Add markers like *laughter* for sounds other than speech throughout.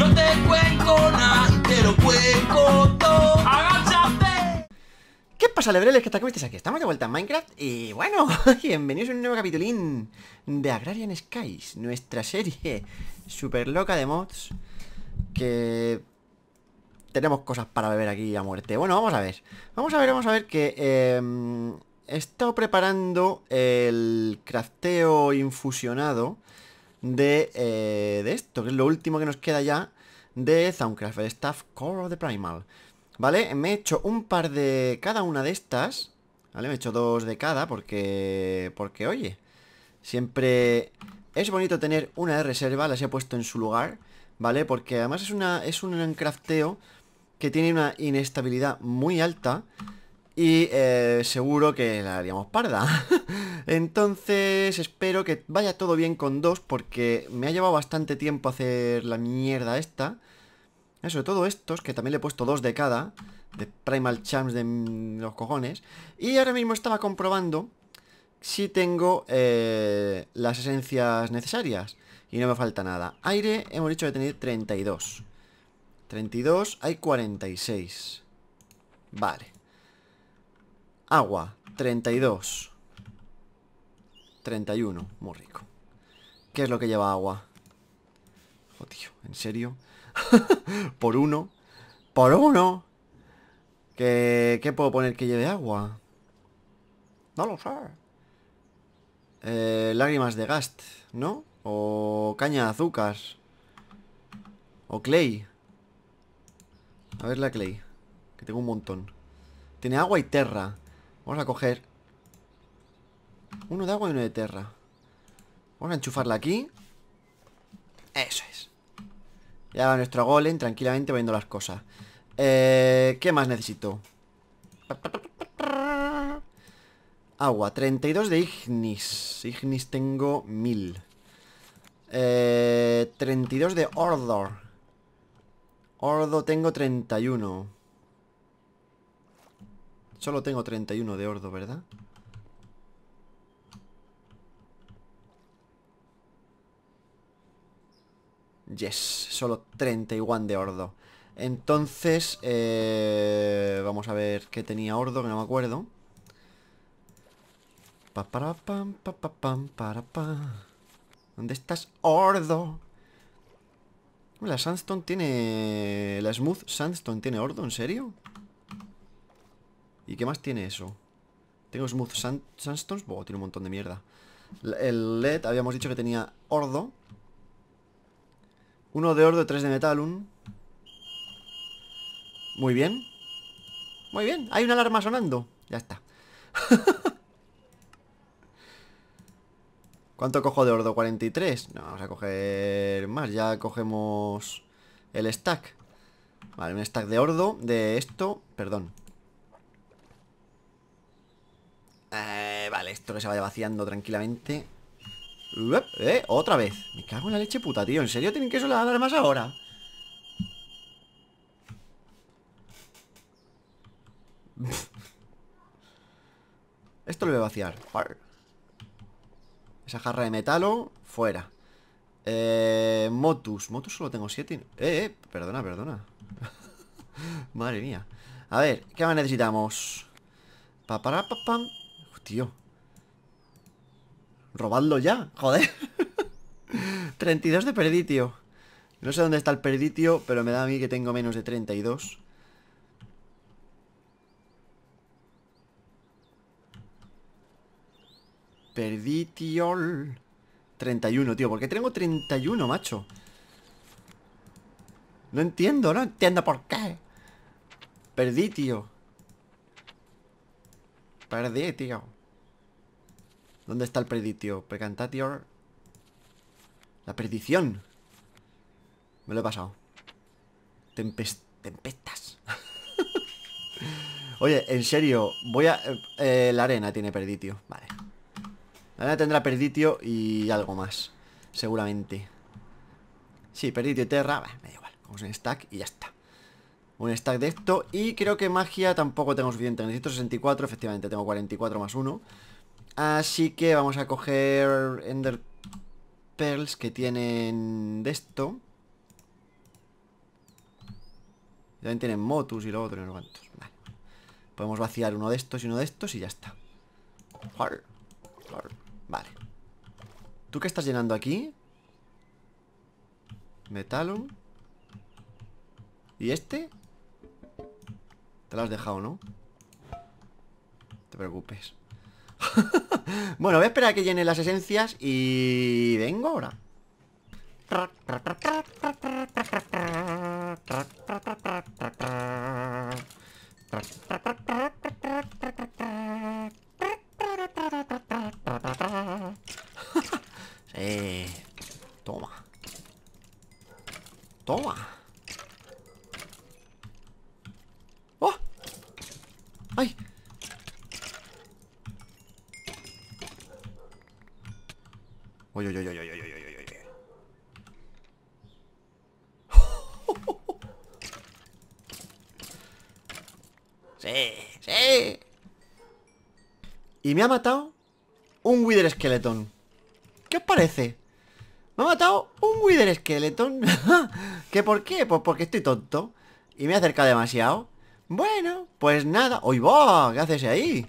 No te cuento nada, te lo cuenco todo. ¡Agáchate! ¿Qué pasa, lebreles? ¿Qué tal? ¿Cómo aquí? Estamos de vuelta en Minecraft y bueno, *laughs* bienvenidos a un nuevo capitulín de Agrarian Skies, nuestra serie super loca de mods que tenemos cosas para beber aquí a muerte. Bueno, vamos a ver. Vamos a ver, vamos a ver que... Em, he estado preparando el crafteo infusionado eh, de, esto, que es lo último que nos queda ya de Soundcraft, el Staff Core of the Primal. ¿Vale? Me he hecho un par de cada una de estas, ¿vale? Me he hecho dos de cada porque, porque oye, siempre es bonito tener una de reserva, las he puesto en su lugar, ¿vale? Porque además es, una, es un crafteo que tiene una inestabilidad muy alta, y eh, seguro que la haríamos parda. *laughs* Entonces espero que vaya todo bien con dos porque me ha llevado bastante tiempo hacer la mierda esta. Eh, sobre todo estos, que también le he puesto dos de cada, de Primal Charms de los cojones. Y ahora mismo estaba comprobando si tengo eh, las esencias necesarias. Y no me falta nada. Aire, hemos dicho que tener 32. 32, hay 46. Vale. Agua, 32 31, muy rico ¿Qué es lo que lleva agua? Oh, ¿en serio? *laughs* Por uno Por uno ¿Qué, ¿Qué puedo poner que lleve agua? No lo sé eh, Lágrimas de gast, ¿no? O caña de azúcar O clay A ver la clay Que tengo un montón Tiene agua y terra Vamos a coger uno de agua y uno de terra Vamos a enchufarla aquí. Eso es. Ya va nuestro golem tranquilamente viendo las cosas. Eh, ¿Qué más necesito? Agua, 32 de Ignis. Ignis tengo 1000. Eh, 32 de Ordor. Ordo tengo 31. Solo tengo 31 de ordo, ¿verdad? Yes, solo 31 de ordo Entonces, eh, vamos a ver qué tenía ordo, que no me acuerdo pa, pa, pa, pa. ¿Dónde estás, ordo? La sandstone tiene... La smooth sandstone tiene ordo, ¿en serio? ¿Y qué más tiene eso? Tengo Smooth Sandstones. tiene un montón de mierda. El LED, habíamos dicho que tenía Ordo. Uno de Ordo, tres de Metalun. Muy bien. Muy bien. Hay una alarma sonando. Ya está. *laughs* ¿Cuánto cojo de Ordo? 43. No, vamos a coger más. Ya cogemos el stack. Vale, un stack de Ordo. De esto. Perdón. Eh, vale, esto que se vaya vaciando tranquilamente eh, otra vez Me cago en la leche puta, tío ¿En serio tienen que solar más ahora? *laughs* Esto lo voy a vaciar Esa jarra de metalo Fuera eh, Motus, Motus solo tengo siete Eh, eh perdona, perdona *laughs* Madre mía A ver, ¿qué más necesitamos? Pa, para, pa, Robadlo ya, joder. 32 *laughs* de perditio. No sé dónde está el perditio, pero me da a mí que tengo menos de 32. Perditio 31, tío. ¿Por qué tengo 31, macho? No entiendo, no entiendo por qué. Perdí, tío. Perdí, tío. ¿Dónde está el preditio? Precantatior. La perdición. Me lo he pasado. tempestas. *laughs* Oye, en serio, voy a... Eh, eh, la arena tiene perditio, vale La arena tendrá perditio y algo más Seguramente Sí, perditio y terra, Vale, me da igual Vamos un stack y ya está Un stack de esto y creo que magia tampoco tengo suficiente Necesito 64, efectivamente, tengo 44 más 1 Así que vamos a coger Ender Pearls que tienen de esto. También tienen Motus y luego otro no cuantos. Vale. Podemos vaciar uno de estos y uno de estos y ya está. Vale. ¿Tú qué estás llenando aquí? Metalum. ¿Y este? Te lo has dejado, ¿no? No te preocupes. *laughs* bueno, voy a esperar a que llenen las esencias y vengo ahora. *laughs* Toma. Toma. ¡Oh! ¡Ay! Sí, sí. Y me ha matado un Wither Skeleton. ¿Qué os parece? Me ha matado un Wither Skeleton. *laughs* ¿Qué por qué? Pues porque estoy tonto. Y me he acercado demasiado. Bueno, pues nada. ¡Oy va! ¿Qué haces ahí?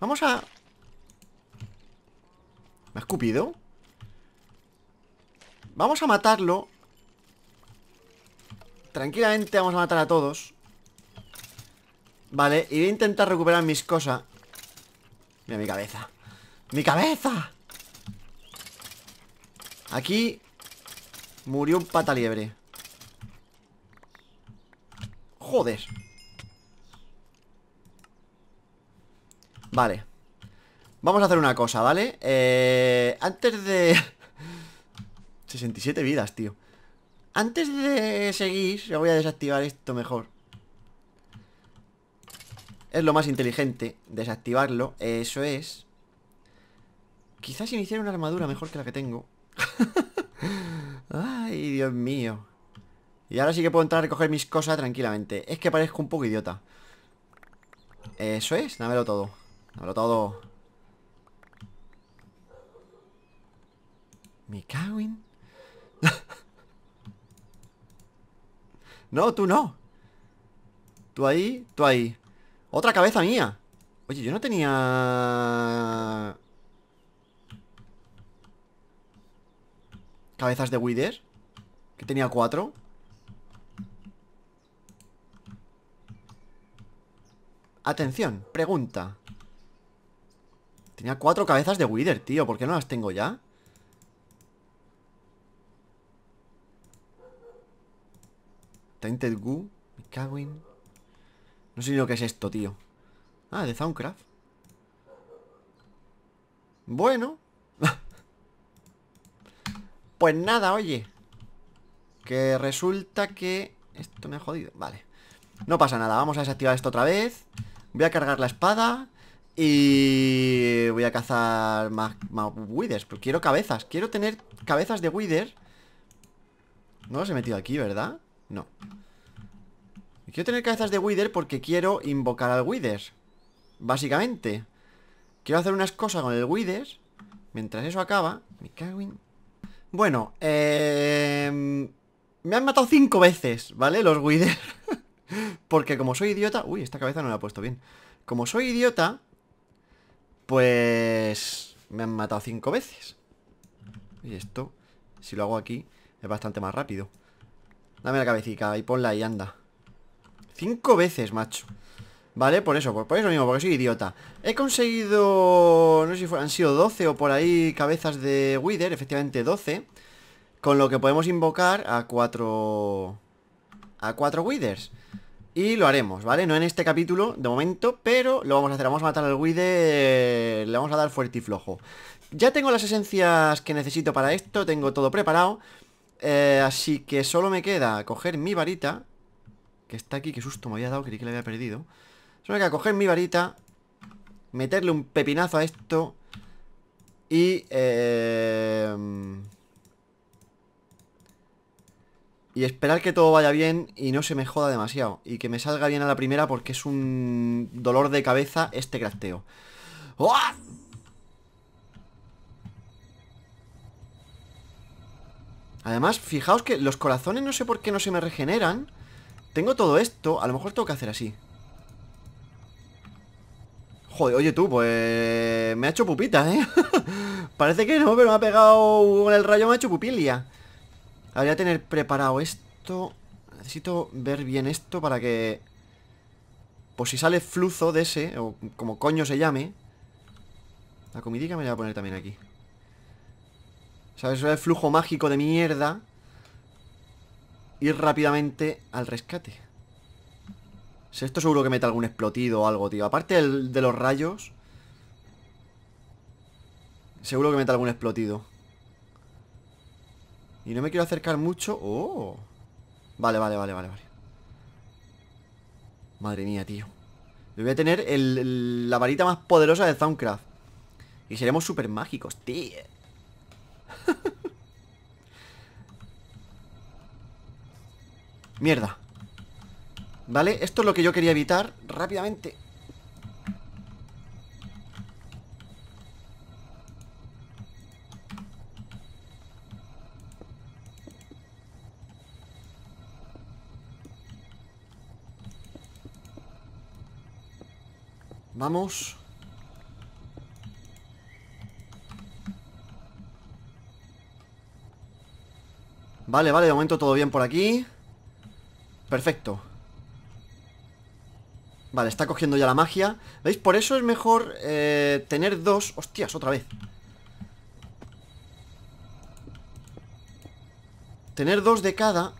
Vamos a... ¿Me ha escupido? Vamos a matarlo Tranquilamente vamos a matar a todos Vale, y a intentar recuperar mis cosas Mira mi cabeza ¡Mi cabeza! Aquí Murió un pata liebre Joder Vale Vamos a hacer una cosa, ¿vale? Eh, antes de... 67 vidas, tío Antes de seguir Yo voy a desactivar esto mejor Es lo más inteligente Desactivarlo, eso es Quizás iniciar una armadura mejor que la que tengo *laughs* Ay, Dios mío Y ahora sí que puedo entrar a recoger mis cosas tranquilamente Es que parezco un poco idiota Eso es, dámelo todo Dámelo todo Me cago en... *laughs* no, tú no. Tú ahí, tú ahí. Otra cabeza mía. Oye, yo no tenía... Cabezas de Wither. Que tenía cuatro. Atención, pregunta. Tenía cuatro cabezas de Wither, tío. ¿Por qué no las tengo ya? Tainted Goo. Me No sé lo que es esto, tío. Ah, de Soundcraft. Bueno. *laughs* pues nada, oye. Que resulta que... Esto me ha jodido. Vale. No pasa nada. Vamos a desactivar esto otra vez. Voy a cargar la espada. Y voy a cazar más, Quiero cabezas. Quiero tener cabezas de wither. No se he metido aquí, ¿verdad? No Quiero tener cabezas de Wither porque quiero invocar al Wither Básicamente Quiero hacer unas cosas con el Wither Mientras eso acaba Me cago en... Bueno, em, Me han matado cinco veces, ¿vale? Los Wither *laughs* Porque como soy idiota... Uy, esta cabeza no la he puesto bien Como soy idiota Pues... Me han matado cinco veces Y esto, si lo hago aquí Es bastante más rápido Dame la cabecita y ponla y anda Cinco veces, macho ¿Vale? Por eso, por, eso mismo, porque soy idiota He conseguido... No sé si han sido 12 o por ahí cabezas de Wither Efectivamente 12 Con lo que podemos invocar a cuatro... A cuatro Withers y lo haremos, ¿vale? No en este capítulo, de momento, pero lo vamos a hacer. Vamos a matar al Wither, le vamos a dar fuerte y flojo. Ya tengo las esencias que necesito para esto, tengo todo preparado. Eh, así que solo me queda coger mi varita. Que está aquí, que susto me había dado, creí que la había perdido. Solo me queda coger mi varita. Meterle un pepinazo a esto. Y... Eh, y esperar que todo vaya bien y no se me joda demasiado. Y que me salga bien a la primera porque es un dolor de cabeza este crafteo. ¡Oh! Además, fijaos que los corazones no sé por qué no se me regeneran. Tengo todo esto. A lo mejor tengo que hacer así. Joder, oye tú, pues... Me ha hecho pupita, ¿eh? *laughs* Parece que no, pero me ha pegado con el rayo, me ha hecho pupilia. Habría que tener preparado esto. Necesito ver bien esto para que... Pues si sale fluzo de ese, o como coño se llame... La comidica me la voy a poner también aquí sea, Eso es flujo mágico de mierda. Ir rápidamente al rescate. esto seguro que mete algún explotido o algo, tío. Aparte de los rayos. Seguro que mete algún explotido. Y no me quiero acercar mucho. ¡Oh! Vale, vale, vale, vale, vale. Madre mía, tío. voy a tener la varita más poderosa de Soundcraft. Y seremos súper mágicos, tío. *laughs* Mierda ¿Vale? Esto es lo que yo quería evitar Rápidamente Vamos Vale, vale, de momento todo bien por aquí Perfecto Vale, está cogiendo ya la magia ¿Veis? Por eso es mejor eh, tener dos Hostias, otra vez Tener dos de cada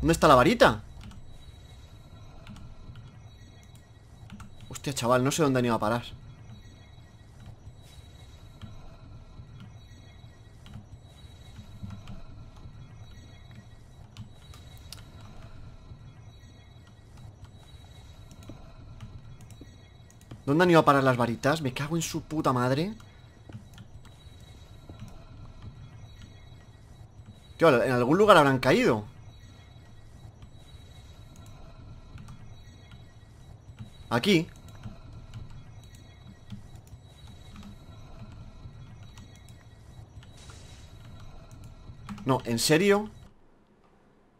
¿Dónde está la varita? Hostia, chaval, no sé dónde han ido a parar ¿Dónde han ido a parar las varitas? Me cago en su puta madre Tío, en algún lugar habrán caído Aquí No, ¿en serio?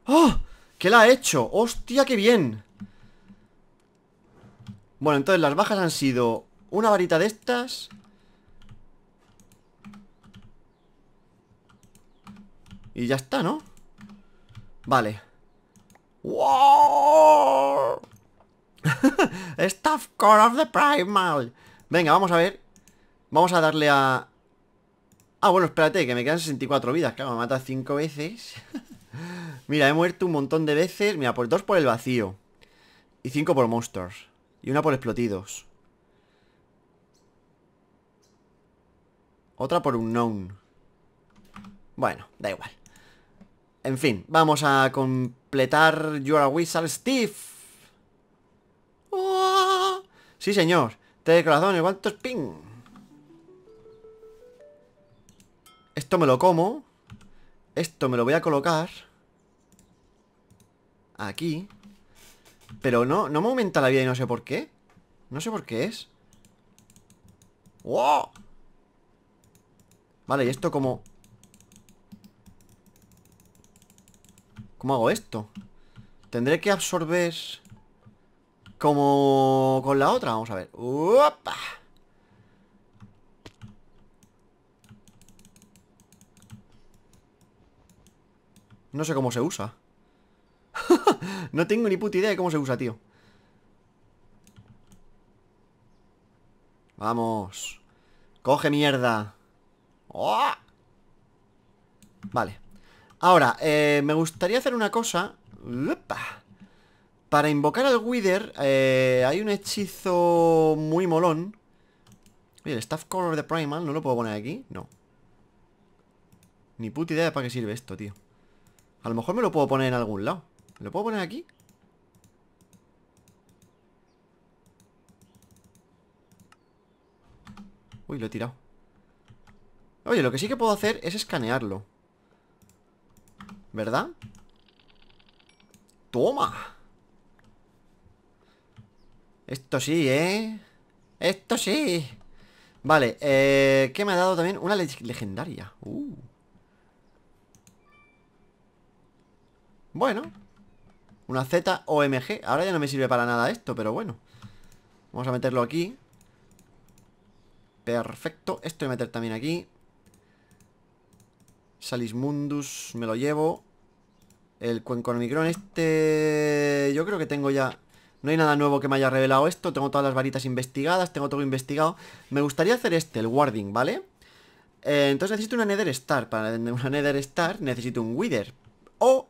¡Oh! ¿Qué la ha hecho? ¡Hostia, qué bien! Bueno, entonces las bajas han sido una varita de estas Y ya está, ¿no? Vale ¡Wow! *laughs* Staff Core of the Primal Venga, vamos a ver Vamos a darle a... Ah, bueno, espérate, que me quedan 64 vidas Claro, me mata 5 veces *laughs* Mira, he muerto un montón de veces Mira, pues 2 por el vacío Y 5 por monsters y una por explotidos. Otra por un known. Bueno, da igual. En fin, vamos a completar Your Wizard Steve. ¡Oh! Sí, señor. Te corazones. ¿cuántos ping? Esto me lo como. Esto me lo voy a colocar. Aquí. Pero no, no me aumenta la vida y no sé por qué. No sé por qué es. ¡Wow! Vale, y esto como... ¿Cómo hago esto? Tendré que absorber... Como con la otra, vamos a ver No sé cómo se usa *laughs* no tengo ni puta idea de cómo se usa, tío Vamos Coge mierda ¡Oh! Vale Ahora, eh, me gustaría hacer una cosa Para invocar al Wither eh, Hay un hechizo muy molón Oye, el Staff Color of the Primal ¿No lo puedo poner aquí? No Ni puta idea de para qué sirve esto, tío A lo mejor me lo puedo poner en algún lado ¿Lo puedo poner aquí? Uy, lo he tirado Oye, lo que sí que puedo hacer es escanearlo ¿Verdad? ¡Toma! Esto sí, ¿eh? Esto sí Vale, eh, ¿qué me ha dado también? Una legendaria uh. Bueno una ZOMG Ahora ya no me sirve para nada esto, pero bueno Vamos a meterlo aquí Perfecto Esto voy a meter también aquí Salismundus Me lo llevo El cuenco Omicron este Yo creo que tengo ya no hay nada nuevo que me haya revelado esto Tengo todas las varitas investigadas, tengo todo investigado Me gustaría hacer este, el warding, ¿vale? Eh, entonces necesito una nether star Para una nether star necesito un wither O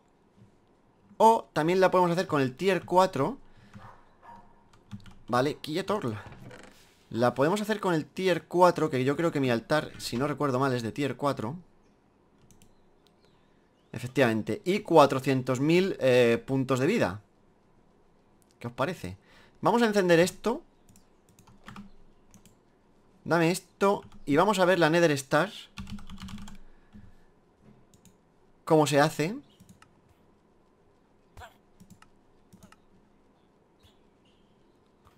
o también la podemos hacer con el tier 4 Vale, Torla La podemos hacer con el tier 4 Que yo creo que mi altar, si no recuerdo mal, es de tier 4 Efectivamente Y 400.000 eh, puntos de vida ¿Qué os parece? Vamos a encender esto Dame esto Y vamos a ver la Nether Star Cómo se hace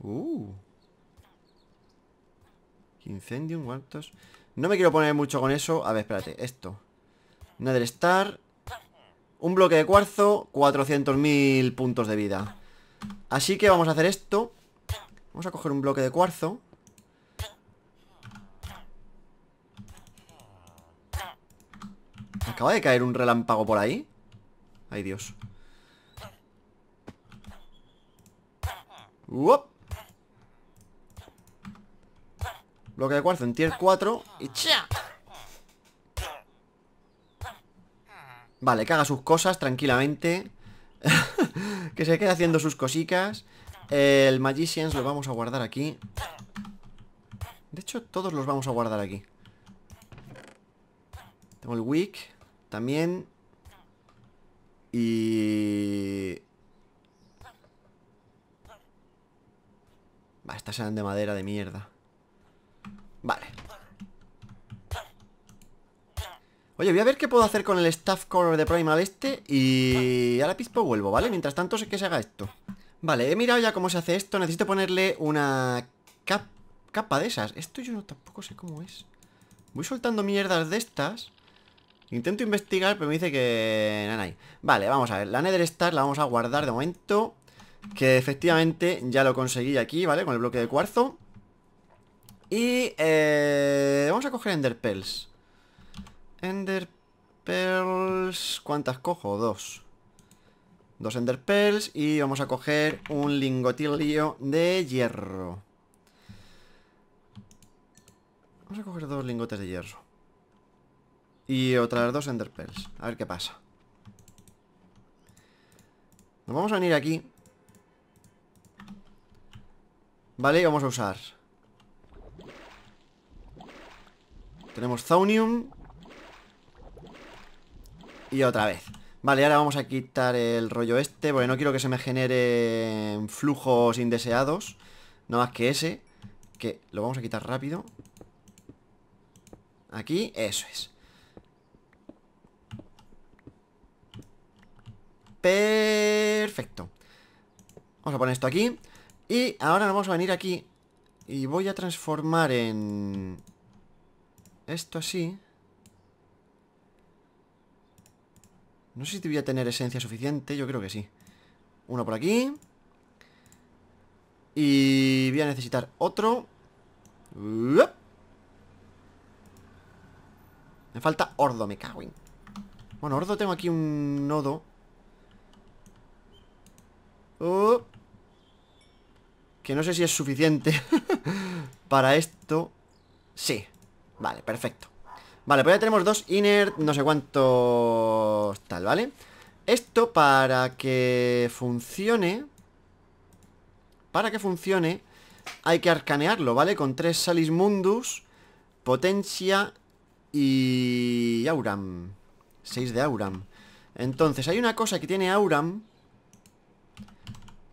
Uh. Incendium, cuartos. No me quiero poner mucho con eso. A ver, espérate, esto. Nether Star. Un bloque de cuarzo, 400.000 puntos de vida. Así que vamos a hacer esto. Vamos a coger un bloque de cuarzo. Acaba de caer un relámpago por ahí. Ay, Dios. ¡Uop! Bloque de cuarzo en tier 4 y ¡cha! Vale, que haga sus cosas tranquilamente *laughs* Que se quede haciendo sus cositas El Magicians lo vamos a guardar aquí De hecho, todos los vamos a guardar aquí Tengo el Wick También Y... Va, estas eran de madera de mierda Vale Oye, voy a ver qué puedo hacer con el Staff Core de Primal este Y a la pispo vuelvo, ¿vale? Mientras tanto sé que se haga esto Vale, he mirado ya cómo se hace esto Necesito ponerle una capa de esas Esto yo no, tampoco sé cómo es Voy soltando mierdas de estas Intento investigar, pero me dice que... Vale, vamos a ver La Nether Star la vamos a guardar de momento Que efectivamente ya lo conseguí aquí, ¿vale? Con el bloque de cuarzo y eh, vamos a coger Ender Pearls. ¿Cuántas cojo? Dos. Dos Ender y vamos a coger un lingotillo de hierro. Vamos a coger dos lingotes de hierro. Y otras dos Ender A ver qué pasa. Nos vamos a venir aquí. Vale, y vamos a usar Tenemos zonium Y otra vez Vale, ahora vamos a quitar el rollo este Porque no quiero que se me generen flujos indeseados No más que ese Que lo vamos a quitar rápido Aquí, eso es Perfecto Vamos a poner esto aquí Y ahora nos vamos a venir aquí Y voy a transformar en esto así. No sé si voy a tener esencia suficiente. Yo creo que sí. Uno por aquí. Y voy a necesitar otro. Me falta Ordo, me cago en. Bueno, Ordo tengo aquí un nodo. Que no sé si es suficiente *laughs* para esto. Sí. Vale, perfecto Vale, pues ya tenemos dos inert, no sé cuántos tal, ¿vale? Esto para que funcione Para que funcione Hay que arcanearlo, ¿vale? Con tres Salismundus Potencia Y... Auram Seis de Auram Entonces, hay una cosa que tiene Auram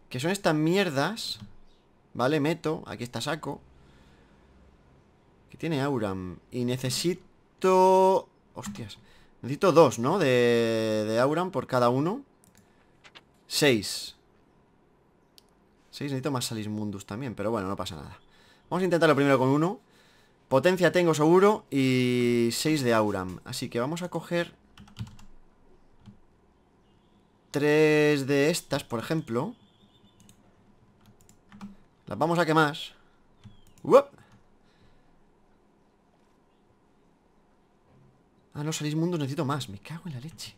Que son estas mierdas Vale, meto, aquí está saco tiene Auram. Mm, y necesito... Hostias. Necesito dos, ¿no? De, de Auram por cada uno. Seis. Seis. Necesito más Salismundus también, pero bueno, no pasa nada. Vamos a intentarlo primero con uno. Potencia tengo seguro y seis de Auram. Así que vamos a coger Tres de estas, por ejemplo. Las vamos a quemar. ¡Uop! no, salís mundos, necesito más. Me cago en la leche.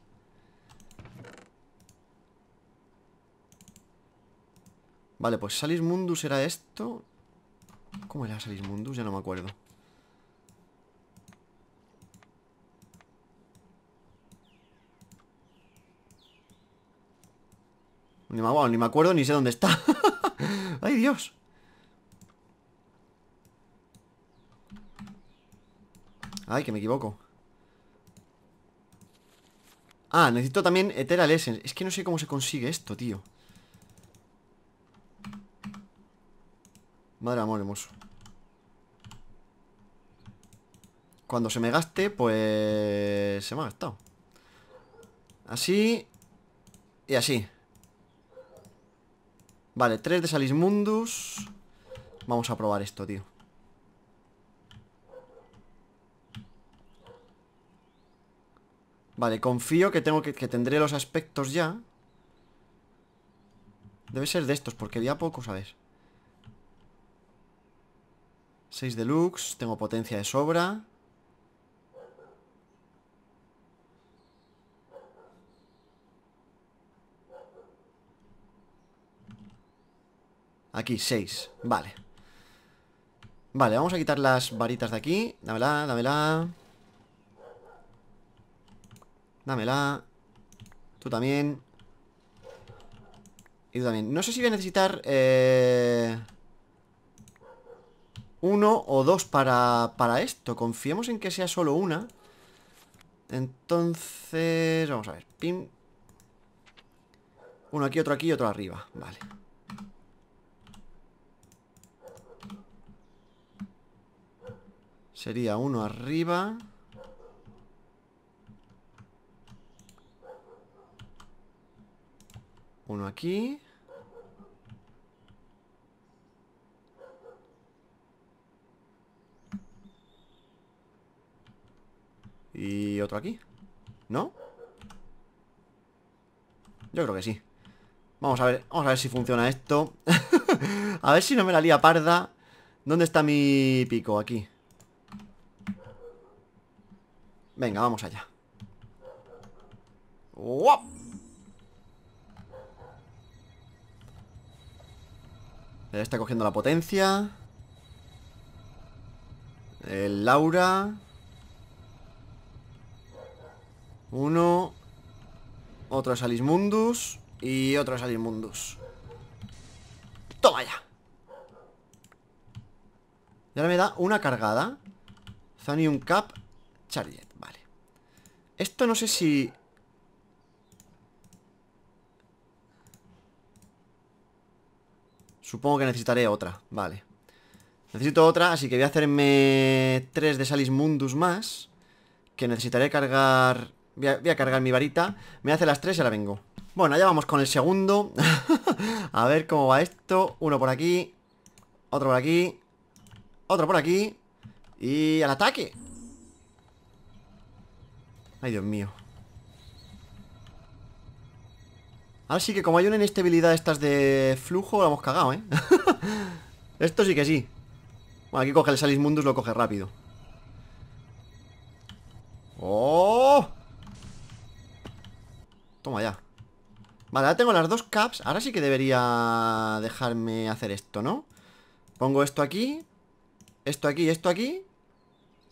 Vale, pues salís era esto ¿Cómo era salismundus? Ya no me acuerdo Ni me, ni me acuerdo ni sé dónde está *laughs* ¡Ay, Dios! Ay, que me equivoco Ah, necesito también Ethereal Essence Es que no sé cómo se consigue esto, tío Madre amor hermoso Cuando se me gaste, pues... Se me ha gastado Así Y así Vale, tres de Salismundus Vamos a probar esto, tío Vale, confío que tengo que, tendré los aspectos ya Debe ser de estos, porque había poco, ¿sabes? 6 deluxe, tengo potencia de sobra Aquí, 6, vale Vale, vamos a quitar las varitas de aquí Dámela, dámela Dámela. Tú también. Y tú también. No sé si voy a necesitar... Eh, uno o dos para, para esto. Confiemos en que sea solo una. Entonces... Vamos a ver. Pim. Uno aquí, otro aquí y otro arriba. Vale. Sería uno arriba. Uno aquí. Y otro aquí. ¿No? Yo creo que sí. Vamos a ver, vamos a ver si funciona esto. *laughs* a ver si no me la lía parda. ¿Dónde está mi pico? Aquí. Venga, vamos allá. ¡Wow! Eh, está cogiendo la potencia. El Laura. Uno. Otro Salismundus. Y otro Salismundus. ¡Toma ya! Y ahora me da una cargada. Zanium Cap Charget. Vale. Esto no sé si Supongo que necesitaré otra, vale Necesito otra, así que voy a hacerme Tres de Salis Mundus más Que necesitaré cargar voy a, cargar mi varita Me hace las tres y ahora vengo Bueno, ya vamos con el segundo *laughs* A ver cómo va esto Uno por aquí Otro por aquí Otro por aquí Y al ataque Ay, Dios mío Así que como hay una inestabilidad estas de flujo, la hemos cagado, ¿eh? *laughs* Esto sí que sí. Bueno, aquí coge el Salis lo coge rápido. ¡Oh! Toma ya. Vale, ahora tengo las dos caps. Ahora sí que debería dejarme hacer esto, ¿no? Pongo esto aquí. Esto aquí, esto aquí.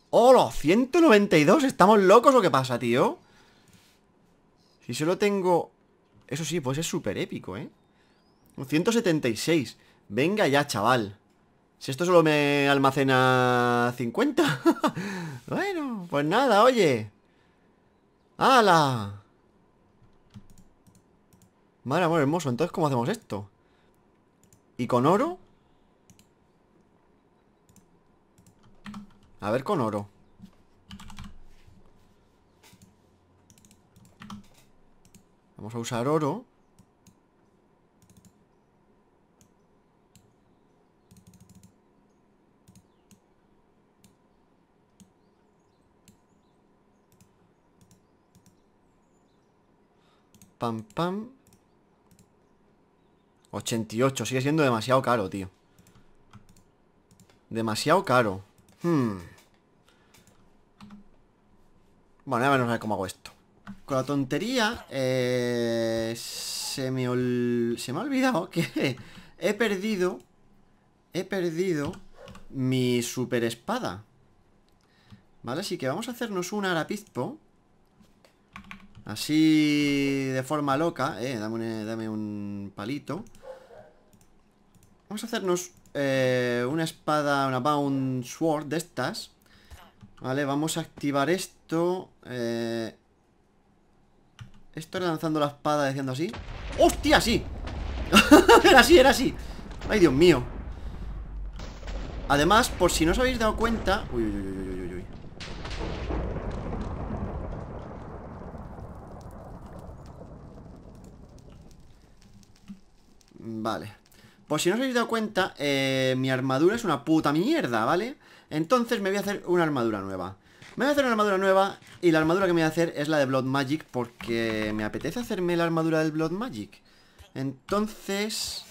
¡Hola! 192! ¿Estamos locos o qué pasa, tío? Si solo tengo eso sí, pues es súper épico, ¿eh? 176. Venga ya, chaval. Si esto solo me almacena 50. *laughs* bueno, pues nada, oye. ¡Hala! Vale, amor hermoso. Entonces, ¿cómo hacemos esto? ¿Y con oro? A ver con oro. Vamos a usar oro. Pam, pam. 88. Sigue siendo demasiado caro, tío. Demasiado caro. Hmm. Bueno, ya menos a ver cómo hago esto. Con la tontería, eh, se, me se me ha olvidado *laughs* que he perdido, he perdido mi super espada. ¿Vale? Así que vamos a hacernos un arapizpo. Así de forma loca. Eh, dame un, eh, dame un palito. Vamos a hacernos una espada, una bound sword de estas. Vale, vamos a activar esto. Esto era lanzando la espada diciendo así ¡Hostia, sí! *laughs* era así, era así ¡Ay, Dios mío! Además, por si no os habéis dado cuenta Uy, uy, uy, uy, uy, uy Vale Por si no os habéis dado cuenta eh, Mi armadura es una puta mierda, ¿vale? Entonces me voy a hacer una armadura nueva me voy a hacer una armadura nueva y la armadura que me voy a hacer es la de Blood Magic porque me apetece hacerme la armadura del Blood Magic. Entonces...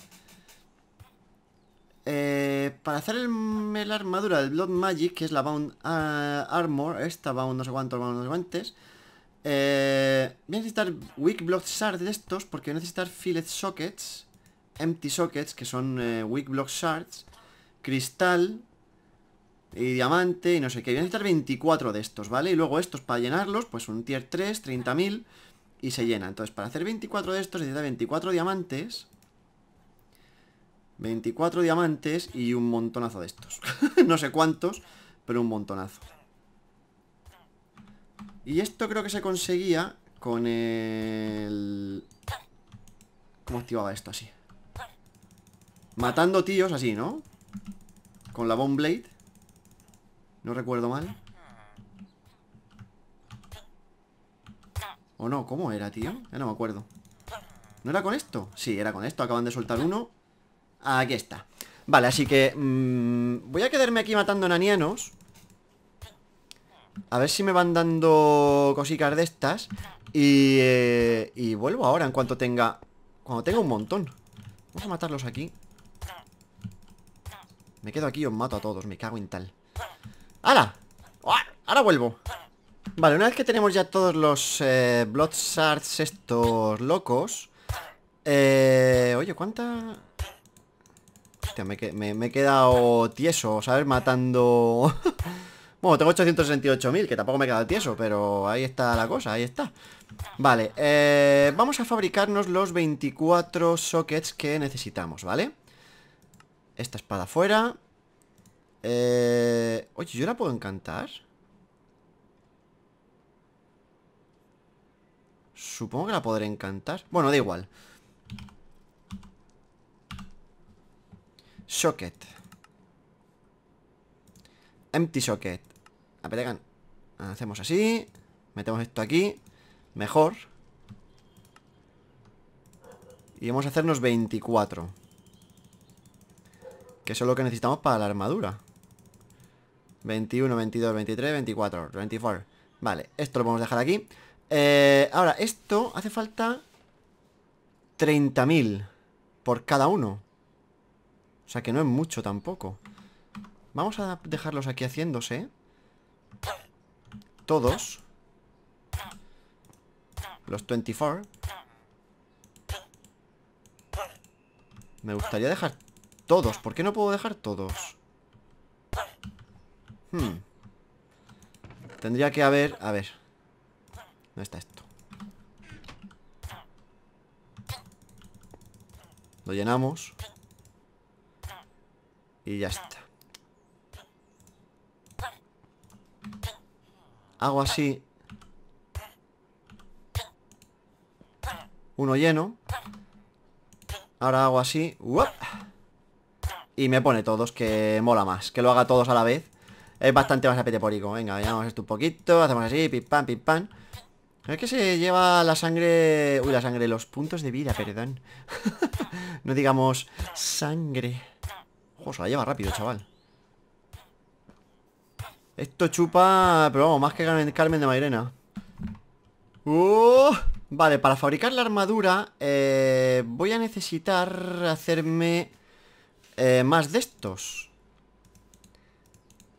Eh, para hacerme la armadura del Blood Magic, que es la Bound eh, Armor, esta Bound no sé cuánto, Bound no sé guantes, eh, voy a necesitar Weak Block Shards de estos porque voy a necesitar Fillet Sockets, Empty Sockets, que son eh, Weak Block Shards, Cristal, y diamante y no sé qué. Voy a necesitar 24 de estos, ¿vale? Y luego estos para llenarlos, pues un tier 3, 30.000 y se llena. Entonces, para hacer 24 de estos necesita 24 diamantes. 24 diamantes y un montonazo de estos. *laughs* no sé cuántos, pero un montonazo. Y esto creo que se conseguía con el... ¿Cómo activaba esto así? Matando tíos así, ¿no? Con la Bomb Blade no recuerdo mal ¿O no? ¿Cómo era, tío? Ya no me acuerdo ¿No era con esto? Sí, era con esto Acaban de soltar uno Aquí está Vale, así que mm, Voy a quedarme aquí matando nanianos A ver si me van dando cositas de estas Y, eh, y vuelvo ahora en cuanto tenga Cuando tenga un montón Vamos a matarlos aquí Me quedo aquí y os mato a todos Me cago en tal ¡Hala! Ahora vuelvo Vale, una vez que tenemos ya todos los eh, Blood Shards estos locos eh, Oye, ¿cuánta...? Hostia, me, he quedado tieso, ¿sabes? Matando... *laughs* Bueno, tengo 868.000, que tampoco me he quedado tieso, pero ahí está la cosa, ahí está. Vale, eh, vamos a fabricarnos los 24 sockets que necesitamos, ¿vale? Esta espada fuera. Eh, oye, ¿yo la puedo encantar? Supongo que la podré encantar Bueno, da igual Socket Empty socket Hacemos así Metemos esto aquí Mejor Y vamos a hacernos 24 Que eso es lo que necesitamos para la armadura 21, 22, 23, 24 24 Vale, esto lo podemos dejar aquí eh, Ahora, esto hace falta 30.000 Por cada uno O sea que no es mucho tampoco Vamos a dejarlos aquí haciéndose Todos Los 24 Me gustaría dejar todos ¿Por qué no puedo dejar todos? Hmm. Tendría que haber... A ver. ¿Dónde está esto? Lo llenamos. Y ya está. Hago así. Uno lleno. Ahora hago así. Y me pone todos, que mola más. Que lo haga todos a la vez. Es bastante más apetepórico Venga, veamos esto un poquito Hacemos así, pim pam, Es que se lleva la sangre... Uy, la sangre, los puntos de vida, perdón *laughs* No digamos sangre Ojo, se la lleva rápido, chaval Esto chupa... Pero vamos, más que Carmen de Mairena uh, Vale, para fabricar la armadura eh, Voy a necesitar hacerme eh, Más de estos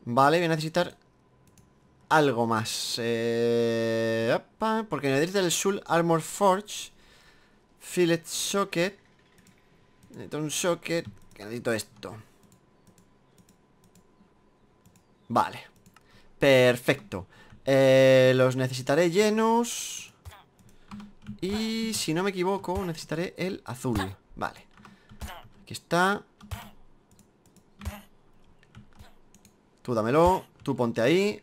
Vale, voy a necesitar algo más. Eh, porque necesito el Soul Armor Forge. Fillet Socket. Necesito un socket. necesito esto. Vale. Perfecto. Eh, los necesitaré llenos. Y si no me equivoco, necesitaré el azul. Vale. Aquí está. Tú dámelo, tú ponte ahí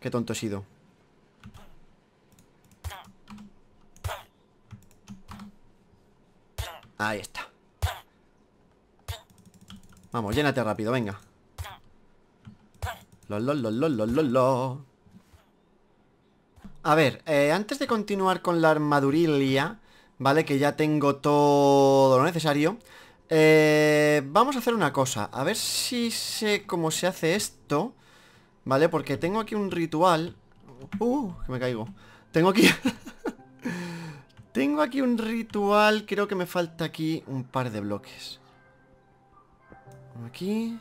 Qué tonto he sido Ahí está Vamos, llénate rápido, venga lo, A ver, eh, antes de continuar con la armadurilla Vale, que ya tengo todo lo necesario eh, vamos a hacer una cosa. A ver si sé cómo se hace esto. ¿Vale? Porque tengo aquí un ritual. Uh, que me caigo. Tengo aquí... *laughs* tengo aquí un ritual. Creo que me falta aquí un par de bloques. Uno aquí.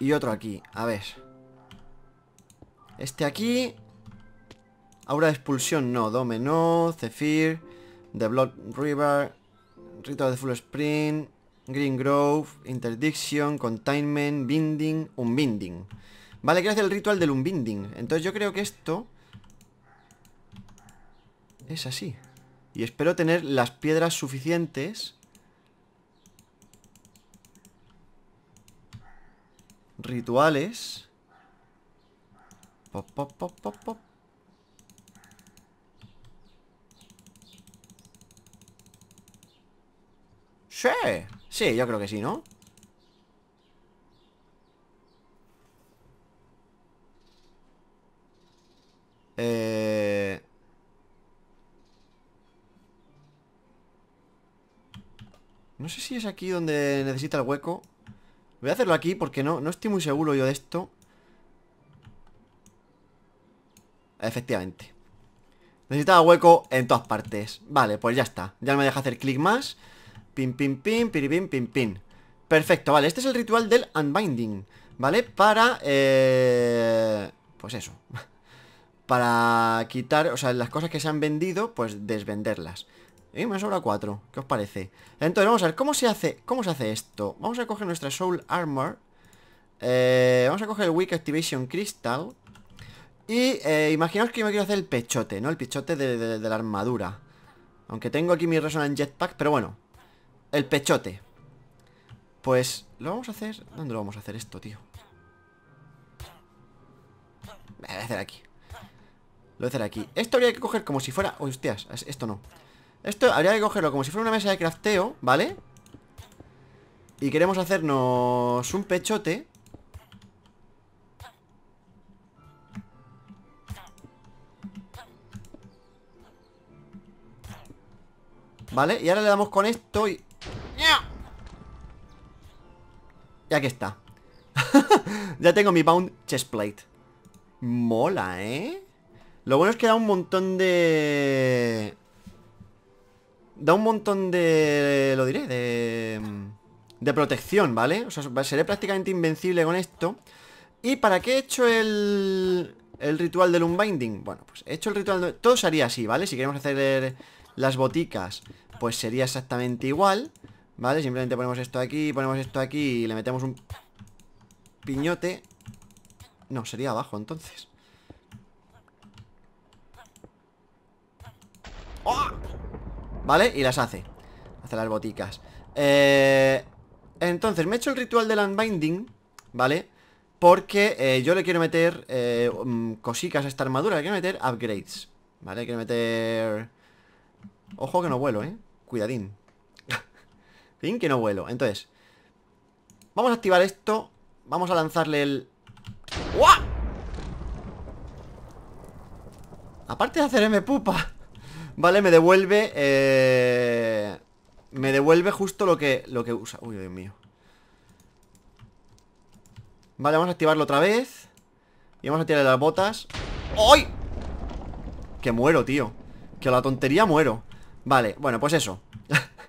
Y otro aquí. A ver. Este aquí. Aura de expulsión, no. Dome, no. Zephyr. The Blood River. Ritual de Full Sprint, Green Grove, Interdiction, Containment, Binding, Unbinding. Vale, quiero hace el ritual del Unbinding. Entonces yo creo que esto es así. Y espero tener las piedras suficientes. Rituales. Pop, pop, pop, pop, pop. Sí, sí, yo creo que sí, ¿no? Eh... No sé si es aquí donde necesita el hueco Voy a hacerlo aquí porque no, no estoy muy seguro yo de esto Efectivamente Necesitaba hueco en todas partes Vale, pues ya está Ya me deja hacer clic más Pim, pim, pim, piripim, pim, pim. Perfecto, vale, este es el ritual del unbinding, ¿vale? Para, eh, Pues eso. *laughs* Para quitar, o sea, las cosas que se han vendido, pues desvenderlas. Y me sobra cuatro ¿qué os parece? Entonces, vamos a ver, ¿cómo se hace, cómo se hace esto? Vamos a coger nuestra Soul Armor. Eh, vamos a coger el Weak Activation Crystal. Y eh, imaginaos que yo me quiero hacer el pechote, ¿no? El pechote de, de la armadura. Aunque tengo aquí mi Resonant Jetpack, pero bueno, el pechote Pues lo vamos a hacer ¿Dónde lo vamos a hacer esto, tío? Lo voy a hacer aquí Lo voy a hacer aquí Esto habría que coger como si fuera... hostias, esto no Esto habría que cogerlo como si fuera una mesa de crafteo ¿Vale? Y queremos hacernos un pechote ¿Vale? Y ahora le damos con esto y... ya que está *laughs* Ya tengo mi Bound Chestplate Mola, ¿eh? Lo bueno es que da un montón de... Da un montón de... Lo diré, de... De protección, ¿vale? O sea, seré prácticamente invencible con esto ¿Y para qué he hecho el... El ritual del unbinding? Bueno, pues he hecho el ritual... De... Todo sería así, ¿vale? Si queremos hacer las boticas Pues sería exactamente igual ¿Vale? Simplemente ponemos esto aquí, ponemos esto aquí y le metemos un piñote. No, sería abajo entonces. ¿Vale? Y las hace. Hace las boticas. Eh, entonces, me he hecho el ritual del unbinding, ¿vale? Porque eh, yo le quiero meter eh, mm, cositas cosicas a esta armadura, le quiero meter upgrades, ¿vale? quiero meter... Ojo que no vuelo, ¿eh? Cuidadín que no vuelo. Entonces, vamos a activar esto. Vamos a lanzarle el... Aparte de hacerme pupa. *laughs* Vale, me devuelve... Eh, me devuelve justo lo que, lo que usa. Uy, Dios mío. Vale, vamos a activarlo otra vez. Y vamos a tirarle las botas. ¡Ay! Que muero, tío. Que a la tontería muero. Vale, bueno, pues eso.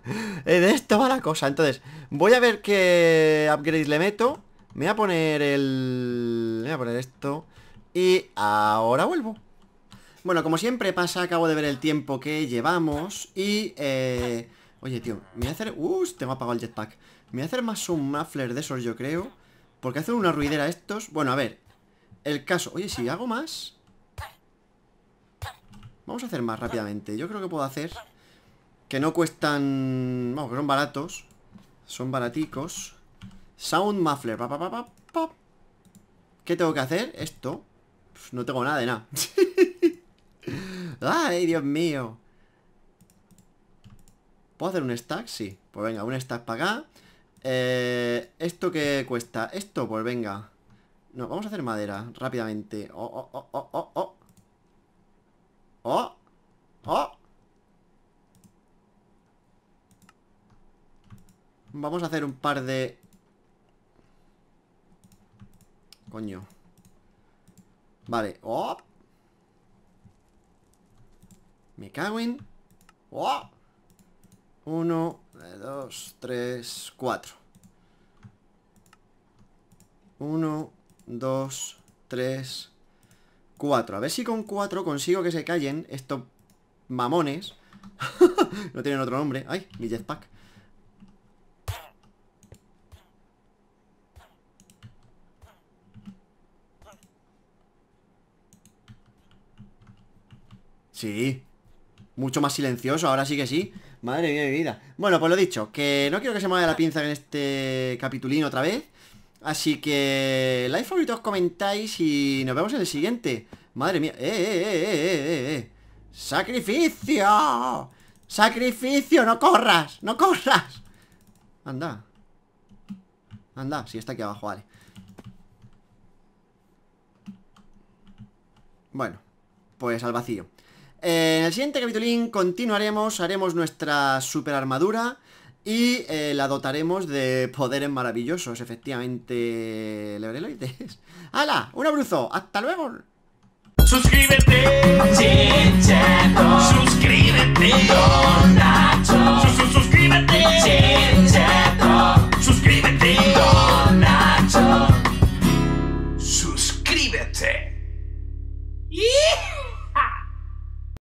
*laughs* En esto va la cosa. Entonces, voy a ver qué upgrade le meto. Me voy a poner el... Me voy a poner esto. Y ahora vuelvo. Bueno, como siempre pasa, acabo de ver el tiempo que llevamos. Y... Eh... Oye, tío, me voy a hacer... Uh, tengo apagado el jetpack. Me voy a hacer más un muffler de esos, yo creo. Porque hacen una ruidera estos. Bueno, a ver. El caso... Oye, si hago más... Vamos a hacer más rápidamente. Yo creo que puedo hacer... Que no cuestan... Vamos, que son baratos Son baraticos Sound muffler ¿Qué tengo que hacer? Esto No tengo nada de nada *laughs* Ay, Dios mío ¿Puedo hacer un stack? Sí Pues venga, un stack para acá eh, ¿Esto qué cuesta? Esto, pues venga No, vamos a hacer madera Rápidamente oh, oh, oh, oh Oh, oh, oh. oh. Vamos a hacer un par de... Coño. Vale. Me cago en... Uno, dos, tres, cuatro. Uno, dos, tres, cuatro. A ver si con cuatro consigo que se callen estos mamones. *laughs* no tienen otro nombre. ¡Ay! Mi jetpack. Sí. Mucho más silencioso, ahora sí que sí. Madre mía, mi vida. Bueno, pues lo dicho, que no quiero que se me la pinza en este capitulín otra vez. Así que like, favoritos, comentáis y nos vemos en el siguiente. Madre mía. Eh, ¡Eh, eh, eh, eh, eh! eh! sacrificio ¡Sacrificio! ¡No corras! ¡No corras! Anda. Anda, sí, está aquí abajo, vale. Bueno, pues al vacío en el siguiente capitulín continuaremos, haremos nuestra super armadura y eh, la dotaremos de poderes maravillosos, efectivamente, Leoreloides. *laughs* ¡Hala! ¡Un abruzo! ¡Hasta luego! Suscríbete, Suscríbete, suscríbete, Suscríbete, Suscríbete.